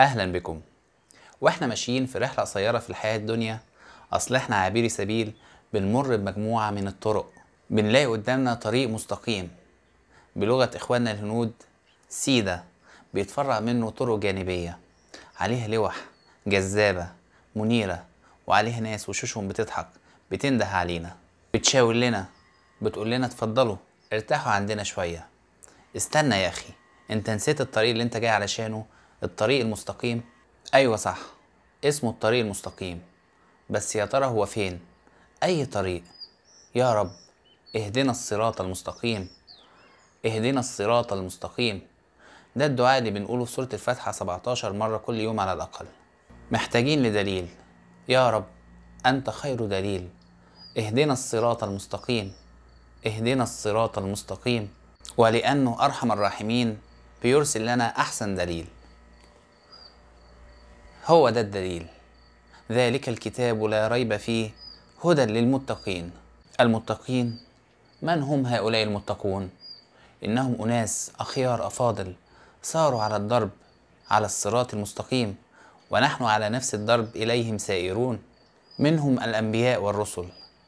أهلا بكم وإحنا ماشيين في رحلة قصيرة في الحياة الدنيا أصل إحنا عابري سبيل بنمر بمجموعة من الطرق بنلاقي قدامنا طريق مستقيم بلغة إخواننا الهنود سيدا بيتفرع منه طرق جانبية عليها لوح جذابة منيرة وعليها ناس وشوشهم بتضحك بتنده علينا بتشاور لنا بتقول لنا اتفضلوا ارتاحوا عندنا شوية استنى يا أخي انت نسيت الطريق اللي انت جاي علشانه الطريق المستقيم ايوه صح اسمه الطريق المستقيم بس يا ترى هو فين اي طريق يا رب اهدنا الصراط المستقيم اهدنا الصراط المستقيم ده الدعاء اللي بنقوله في سورة الفاتحة 17 مرة كل يوم على الأقل محتاجين لدليل يا رب أنت خير دليل اهدنا الصراط المستقيم اهدنا الصراط المستقيم ولأنه أرحم الراحمين بيرسل لنا أحسن دليل هو ده الدليل ذلك الكتاب لا ريب فيه هدى للمتقين المتقين من هم هؤلاء المتقون انهم اناس اخيار افاضل ساروا على الضرب على الصراط المستقيم ونحن على نفس الضرب اليهم سائرون منهم الانبياء والرسل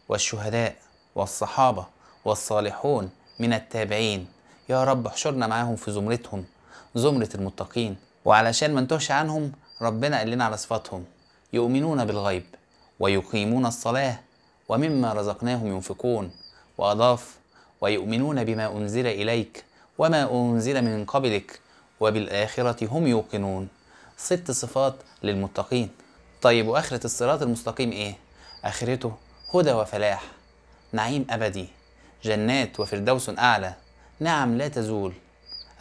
والشهداء والصحابه والصالحون من التابعين يا رب احشرنا معاهم في زمرتهم زمره المتقين وعلشان ما عنهم ربنا قال لنا على صفاتهم يؤمنون بالغيب ويقيمون الصلاة ومما رزقناهم ينفقون وأضاف ويؤمنون بما أنزل إليك وما أنزل من قبلك وبالآخرة هم يوقنون ست صفات للمتقين طيب وآخرة الصراط المستقيم إيه؟ آخرته هدى وفلاح نعيم أبدي جنات وفردوس أعلى نعم لا تزول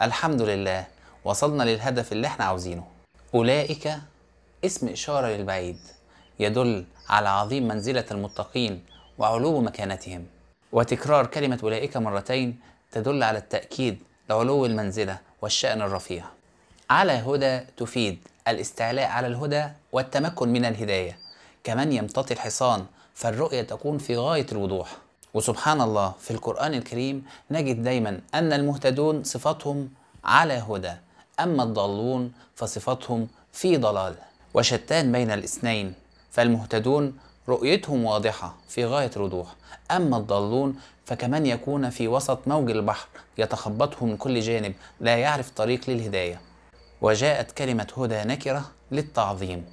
الحمد لله وصلنا للهدف اللي احنا عاوزينه أولئك اسم إشارة للبعيد يدل على عظيم منزلة المتقين وعلو مكانتهم وتكرار كلمة أولئك مرتين تدل على التأكيد لعلو المنزلة والشأن الرفيع على هدى تفيد الاستعلاء على الهدى والتمكن من الهداية كمن يمتطي الحصان فالرؤية تكون في غاية الوضوح وسبحان الله في القرآن الكريم نجد دايما أن المهتدون صفتهم على هدى أما الضالون فصفتهم في ضلال وشتان بين الاثنين فالمهتدون رؤيتهم واضحة في غاية الوضوح أما الضالون فكمن يكون في وسط موج البحر يتخبطه من كل جانب لا يعرف طريق للهداية وجاءت كلمة هدى نكرة للتعظيم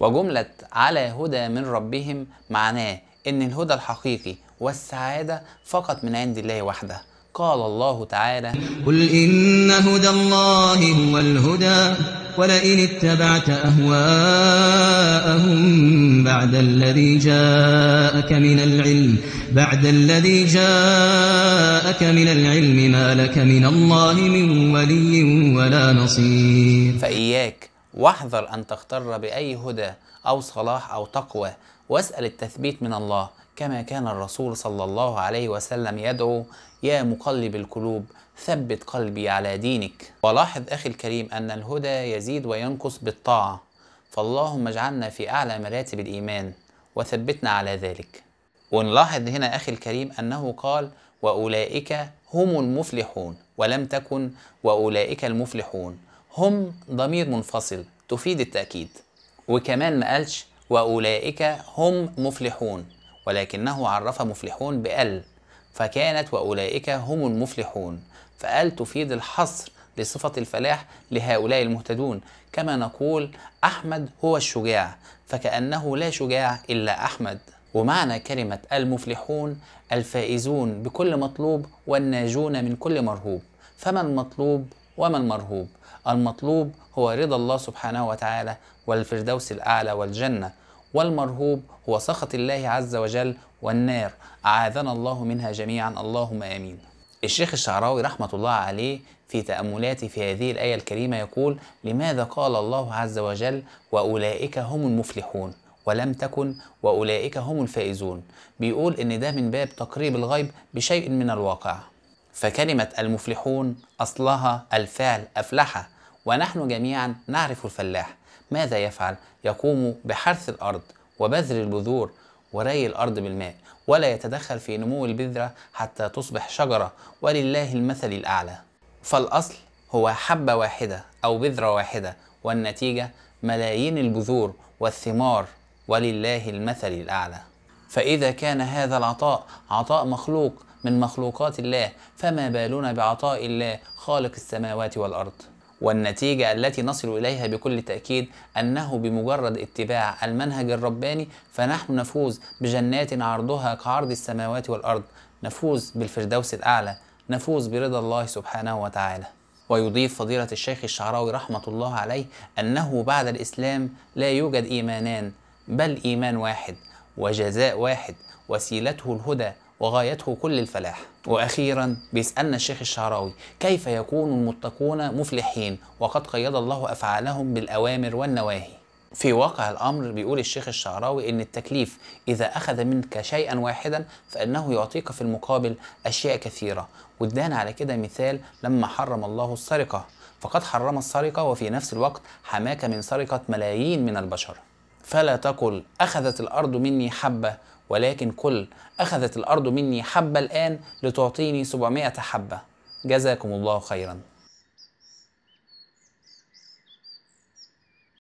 وجملة على هدى من ربهم معناه إن الهدى الحقيقي والسعادة فقط من عند الله وحده قال الله تعالى قل إن هدى الله هو الهدى ولئن اتبعت أهواءهم بعد الذي جاءك من العلم بعد الذي جاءك من العلم ما لك من الله من ولي ولا نصير فإياك واحذر أن تغتر بأي هدى أو صلاح أو تقوى واسأل التثبيت من الله كما كان الرسول صلى الله عليه وسلم يدعو يا مقلب القلوب ثبت قلبي على دينك ولاحظ أخي الكريم أن الهدى يزيد وينقص بالطاعة فاللهم اجعلنا في أعلى مراتب الإيمان وثبتنا على ذلك ونلاحظ هنا أخي الكريم أنه قال وأولئك هم المفلحون ولم تكن وأولئك المفلحون هم ضمير منفصل تفيد التأكيد وكمان ما قالش وأولئك هم مفلحون ولكنه عرف مفلحون بأل فكانت وأولئك هم المفلحون فأل تفيد الحصر لصفة الفلاح لهؤلاء المهتدون كما نقول أحمد هو الشجاع فكأنه لا شجاع إلا أحمد ومعنى كلمة المفلحون الفائزون بكل مطلوب والناجون من كل مرهوب فما المطلوب وما المرهوب المطلوب هو رضا الله سبحانه وتعالى والفردوس الأعلى والجنة والمرهوب هو سخط الله عز وجل والنار أعاذنا الله منها جميعا اللهم آمين الشيخ الشعراوي رحمة الله عليه في تأملاتي في هذه الآية الكريمة يقول لماذا قال الله عز وجل وأولئك هم المفلحون ولم تكن وأولئك هم الفائزون بيقول إن ده من باب تقريب الغيب بشيء من الواقع فكلمة المفلحون أصلها الفعل أفلح ونحن جميعا نعرف الفلاح ماذا يفعل؟ يقوم بحرث الأرض وبذر البذور وري الأرض بالماء ولا يتدخل في نمو البذرة حتى تصبح شجرة ولله المثل الأعلى فالأصل هو حبة واحدة أو بذرة واحدة والنتيجة ملايين البذور والثمار ولله المثل الأعلى فإذا كان هذا العطاء عطاء مخلوق من مخلوقات الله فما بالنا بعطاء الله خالق السماوات والأرض والنتيجة التي نصل إليها بكل تأكيد أنه بمجرد اتباع المنهج الرباني فنحن نفوز بجنات عرضها كعرض السماوات والأرض نفوز بالفردوس الأعلى نفوز برضا الله سبحانه وتعالى ويضيف فضيلة الشيخ الشعراوي رحمة الله عليه أنه بعد الإسلام لا يوجد إيمانان بل إيمان واحد وجزاء واحد وسيلته الهدى وغايته كل الفلاح وأخيرا بيسألنا الشيخ الشعراوي كيف يكون المتقون مفلحين وقد قيد الله أفعالهم بالأوامر والنواهي في واقع الأمر بيقول الشيخ الشعراوي إن التكليف إذا أخذ منك شيئا واحدا فإنه يعطيك في المقابل أشياء كثيرة وادانا على كده مثال لما حرم الله السرقة فقد حرم السرقة وفي نفس الوقت حماك من سرقة ملايين من البشر فلا تقل أخذت الأرض مني حبة ولكن قل أخذت الأرض مني حبة الآن لتعطيني 700 حبة جزاكم الله خيرا